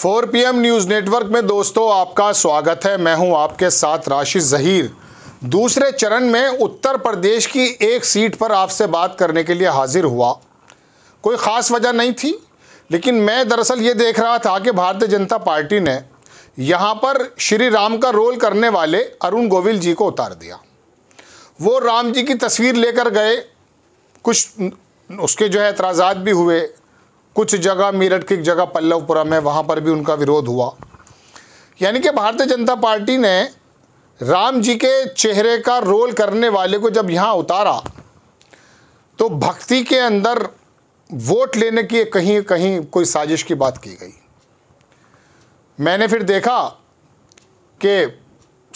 4 PM news network में दोस्तों आपका स्वागत है मैं हूं आपके साथ राशि जहीर दूसरे चरण में उत्तर प्रदेश की एक सीट पर आपसे बात करने के लिए हाजिर हुआ कोई ख़ास वजह नहीं थी लेकिन मैं दरअसल ये देख रहा था कि भारतीय जनता पार्टी ने यहाँ पर श्री राम का रोल करने वाले अरुण गोविल जी को उतार दिया वो राम जी की तस्वीर लेकर गए कुछ उसके जो है एतराज़ात भी हुए कुछ जगह मेरठ की जगह पल्लवपुरम है वहाँ पर भी उनका विरोध हुआ यानी कि भारतीय जनता पार्टी ने राम जी के चेहरे का रोल करने वाले को जब यहाँ उतारा तो भक्ति के अंदर वोट लेने की कहीं कहीं कोई साजिश की बात की गई मैंने फिर देखा कि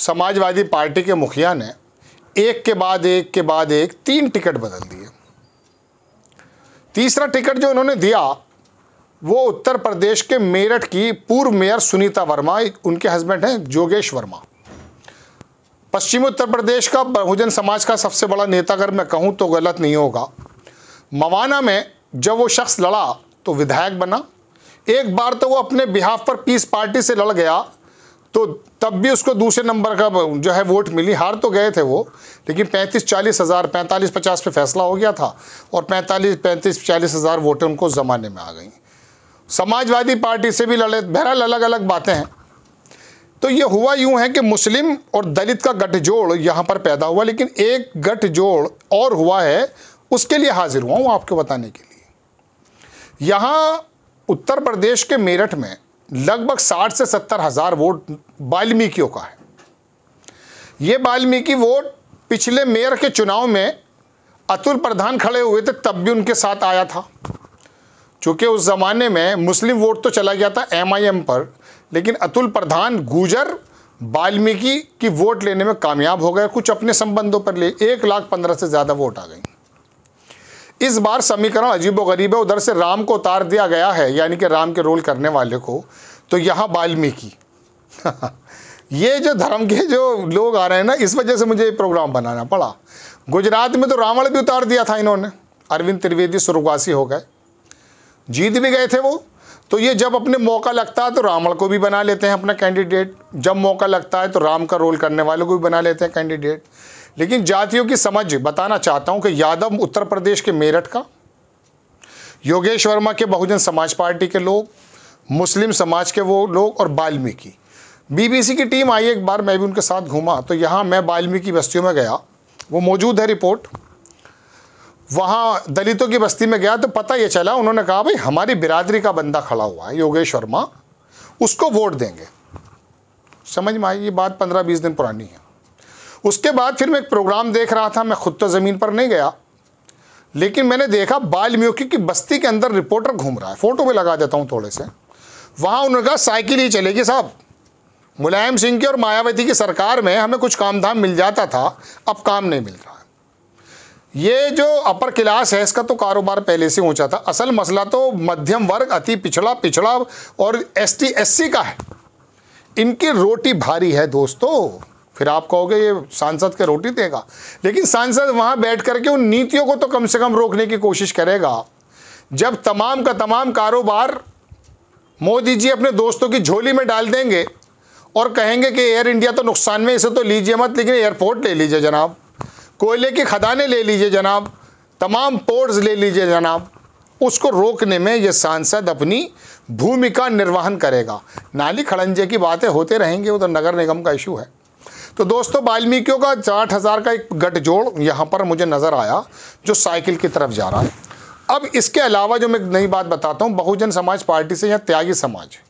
समाजवादी पार्टी के मुखिया ने एक के बाद एक के बाद एक तीन टिकट बदल दिए तीसरा टिकट जो इन्होंने दिया वो उत्तर प्रदेश के मेरठ की पूर्व मेयर सुनीता वर्मा उनके हस्बैंड हैं जोगेश वर्मा पश्चिमी उत्तर प्रदेश का बहुजन समाज का सबसे बड़ा नेता अगर मैं कहूँ तो गलत नहीं होगा मवाना में जब वो शख्स लड़ा तो विधायक बना एक बार तो वो अपने बिहाफ पर पीस पार्टी से लड़ गया तो तब भी उसको दूसरे नंबर का जो है वोट मिली हार तो गए थे वो लेकिन पैंतीस चालीस हज़ार पैंतालीस पचास पे फैसला हो गया था और पैंतालीस पैंतीस चालीस हज़ार वोटें उनको ज़माने में आ गई समाजवादी पार्टी से भी लड़े बहरहाल अलग अलग बातें हैं तो ये हुआ यूं है कि मुस्लिम और दलित का गठजोड़ यहाँ पर पैदा हुआ लेकिन एक गठजोड़ और हुआ है उसके लिए हाजिर हुआ हूँ आपको बताने के लिए यहाँ उत्तर प्रदेश के मेरठ में लगभग साठ से सत्तर हज़ार वोट वाल्मीकियों का है ये वाल्मीकि वोट पिछले मेयर के चुनाव में अतुल प्रधान खड़े हुए थे तब भी उनके साथ आया था चूँकि उस ज़माने में मुस्लिम वोट तो चला गया था एमआईएम पर लेकिन अतुल प्रधान गुजर वाल्मीकि की वोट लेने में कामयाब हो गए कुछ अपने संबंधों पर ले एक लाख पंद्रह से ज़्यादा वोट आ गई इस बार समीकरण गरीब है उधर से राम को उतार दिया गया है यानी कि राम के रोल करने वाले को तो यहाँ वाल्मीकि ये जो धर्म के जो लोग आ रहे हैं ना इस वजह से मुझे ये प्रोग्राम बनाना पड़ा गुजरात में तो रावण भी उतार दिया था इन्होंने अरविंद त्रिवेदी स्वर्गवासी हो गए जीत भी गए थे वो तो ये जब अपने मौका लगता है तो रावण को भी बना लेते हैं अपना कैंडिडेट जब मौका लगता है तो राम का रोल करने वालों को भी बना लेते हैं कैंडिडेट लेकिन जातियों की समझ बताना चाहता हूँ कि यादव उत्तर प्रदेश के मेरठ का योगेश वर्मा के बहुजन समाज पार्टी के लोग मुस्लिम समाज के वो लोग और बाल्मीकि बीबीसी की टीम आई एक बार मैं भी उनके साथ घूमा तो यहाँ मैं बाल्मीकि बस्तियों में गया वो मौजूद है रिपोर्ट वहाँ दलितों की बस्ती में गया तो पता ये चला उन्होंने कहा भाई हमारी बिरादरी का बंदा खड़ा हुआ है योगेश वर्मा उसको वोट देंगे समझ में आई ये बात पंद्रह बीस दिन पुरानी है उसके बाद फिर मैं एक प्रोग्राम देख रहा था मैं खुद तो ज़मीन पर नहीं गया लेकिन मैंने देखा बाल्मीकि की बस्ती के अंदर रिपोर्टर घूम रहा है फ़ोटो भी लगा देता हूँ थोड़े से वहाँ उन्होंने कहा साइकिल ही चलेगी साहब मुलायम सिंह की और मायावती की सरकार में हमें कुछ काम धाम मिल जाता था अब काम नहीं मिल रहा है ये जो अपर क्लास है इसका तो कारोबार पहले से ऊंचा था असल मसला तो मध्यम वर्ग अति पिछड़ा पिछड़ा और एस टी एस सी का है इनकी रोटी भारी है दोस्तों फिर आप कहोगे ये सांसद के रोटी देगा लेकिन सांसद वहाँ बैठ करके उन नीतियों को तो कम से कम रोकने की कोशिश करेगा जब तमाम का तमाम कारोबार मोदी जी अपने दोस्तों की झोली में डाल देंगे और कहेंगे कि एयर इंडिया तो नुकसान में इसे तो लीजिए मत लेकिन एयरपोर्ट ले लीजिए जनाब कोयले की खदानें ले लीजिए जनाब तमाम पोर्ट्स ले लीजिए जनाब उसको रोकने में ये सांसद अपनी भूमिका निर्वहन करेगा नाली खड़ंजे की बातें होते रहेंगे वो तो नगर निगम का इशू है तो दोस्तों वाल्मीकियों का साठ हज़ार का एक गठजोड़ यहाँ पर मुझे नज़र आया जो साइकिल की तरफ जा रहा है अब इसके अलावा जो मैं नई बात बताता हूँ बहुजन समाज पार्टी से या त्यागी समाज है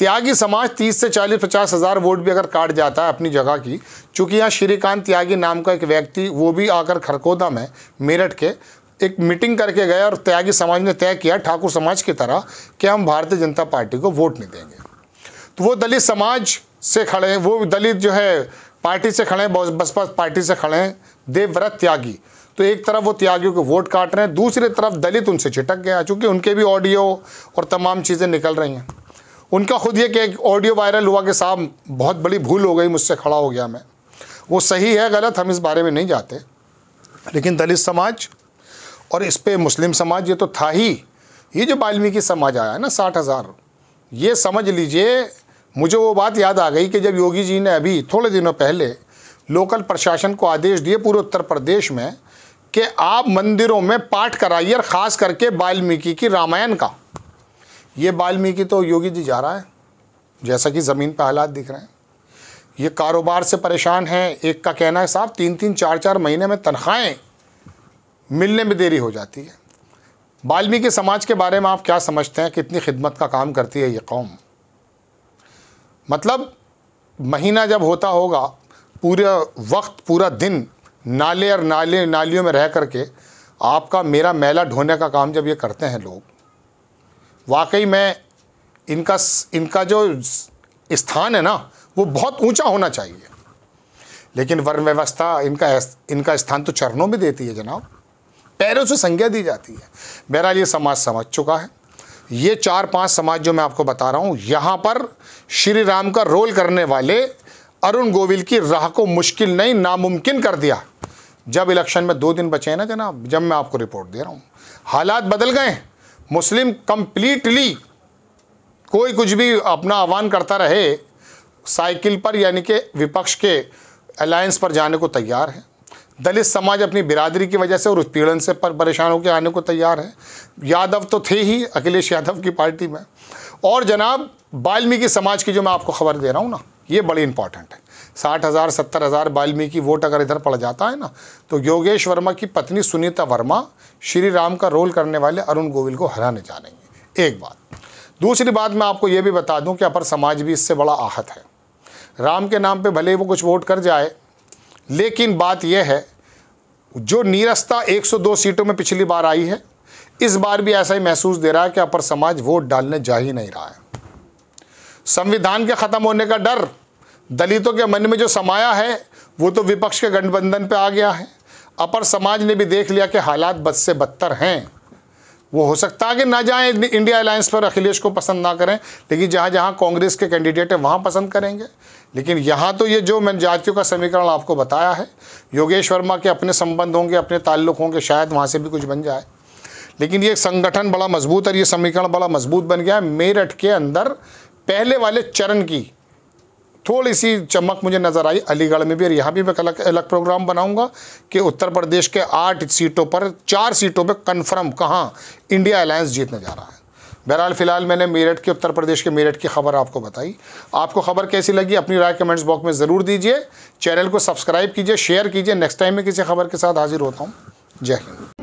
त्यागी समाज 30 से 40 पचास हज़ार वोट भी अगर काट जाता है अपनी जगह की चूँकि यहाँ श्रीकांत त्यागी नाम का एक व्यक्ति वो भी आकर खरकोदा में मेरठ के एक मीटिंग करके गए और त्यागी समाज ने तय किया ठाकुर समाज की तरह कि हम भारतीय जनता पार्टी को वोट नहीं देंगे तो वो दलित समाज से खड़े हैं वो दलित जो है पार्टी से खड़े हैं बसपा पार्टी से खड़े हैं देवव्रत त्यागी तो एक तरफ वो त्यागियों को वोट काट रहे हैं दूसरी तरफ दलित उनसे छिटक गया चूँकि उनके भी ऑडियो और तमाम चीज़ें निकल रही हैं उनका खुद ये कि एक ऑडियो वायरल हुआ कि साहब बहुत बड़ी भूल हो गई मुझसे खड़ा हो गया मैं वो सही है गलत हम इस बारे में नहीं जाते लेकिन दलित समाज और इस पर मुस्लिम समाज ये तो था ही ये जो वाल्मीकि समाज आया ना साठ हज़ार ये समझ लीजिए मुझे वो बात याद आ गई कि जब योगी जी ने अभी थोड़े दिनों पहले लोकल प्रशासन को आदेश दिए पूरे उत्तर प्रदेश में कि आप मंदिरों में पाठ कराइए और ख़ास करके वाल्मीकि की रामायण का ये वाल्मीकि तो योगी जी जा रहा है जैसा कि ज़मीन पर हालात दिख रहे हैं ये कारोबार से परेशान हैं एक का कहना है साहब तीन तीन चार चार महीने में तनख्वाहें मिलने में देरी हो जाती है वाल्मीकि समाज के बारे में आप क्या समझते हैं कितनी खिदमत का काम करती है ये कौम मतलब महीना जब होता होगा पूरा वक्त पूरा दिन नाले और नाले नालियों में रह करके आपका मेरा मेला ढोने का काम जब ये करते हैं लोग वाकई में इनका इनका जो स्थान है ना वो बहुत ऊंचा होना चाहिए लेकिन वर्ण व्यवस्था इनका इनका स्थान तो चरणों में देती है जनाब पैरों से संज्ञा दी जाती है बहरहाल ये समाज समझ चुका है ये चार पांच समाज जो मैं आपको बता रहा हूँ यहाँ पर श्री राम का रोल करने वाले अरुण गोविल की राह को मुश्किल नहीं नामुमकिन कर दिया जब इलेक्शन में दो दिन बचे हैं ना जनाब जब मैं आपको रिपोर्ट दे रहा हूँ हालात बदल गए मुस्लिम कंप्लीटली कोई कुछ भी अपना आह्वान करता रहे साइकिल पर यानी कि विपक्ष के अलायंस पर जाने को तैयार है दलित समाज अपनी बिरादरी की वजह से और उत्पीड़न से पर परेशान होकर आने को तैयार है यादव तो थे ही अखिलेश यादव की पार्टी में और जनाब बाल्मीकि समाज की जो मैं आपको खबर दे रहा हूँ ना ये बड़ी इंपॉर्टेंट है साठ हज़ार सत्तर हज़ार वाल्मीकि वोट अगर इधर पड़ जाता है ना तो योगेश वर्मा की पत्नी सुनीता वर्मा श्री राम का रोल करने वाले अरुण गोविल को हराने जा रही हैं एक बात दूसरी बात मैं आपको ये भी बता दूं कि अपर समाज भी इससे बड़ा आहत है राम के नाम पे भले ही वो कुछ वोट कर जाए लेकिन बात यह है जो नीरसता एक सीटों में पिछली बार आई है इस बार भी ऐसा ही महसूस दे रहा है कि अपर समाज वोट डालने जा ही नहीं रहा है संविधान के ख़त्म होने का डर दलितों के मन में जो समाया है वो तो विपक्ष के गठबंधन पे आ गया है अपर समाज ने भी देख लिया कि हालात बद से बदतर हैं वो हो सकता है कि ना जाएं इंडिया अलायंस पर अखिलेश को पसंद ना करें लेकिन जहाँ जहाँ कांग्रेस के कैंडिडेट हैं वहाँ पसंद करेंगे लेकिन यहाँ तो ये जो मैं जातियों का समीकरण आपको बताया है योगेश वर्मा के अपने संबंध होंगे अपने ताल्लुक होंगे शायद वहाँ से भी कुछ बन जाए लेकिन ये संगठन बड़ा मजबूत और ये समीकरण बड़ा मजबूत बन गया है मेरठ के अंदर पहले वाले चरण की थोड़ी सी चमक मुझे नज़र आई अलीगढ़ में भी और यहाँ भी मैं अलग अलग प्रोग्राम बनाऊंगा कि उत्तर प्रदेश के आठ सीटों पर चार सीटों पर कन्फर्म कहाँ इंडिया अलायंस जीतने जा रहा है बहरहाल फिलहाल मैंने मेरठ के उत्तर प्रदेश के मेरठ की खबर आपको बताई आपको खबर कैसी लगी अपनी राय कमेंट्स बॉक्स में ज़रूर दीजिए चैनल को सब्सक्राइब कीजिए शेयर कीजिए नेक्स्ट टाइम में किसी खबर के साथ हाजिर होता हूँ जय हिंद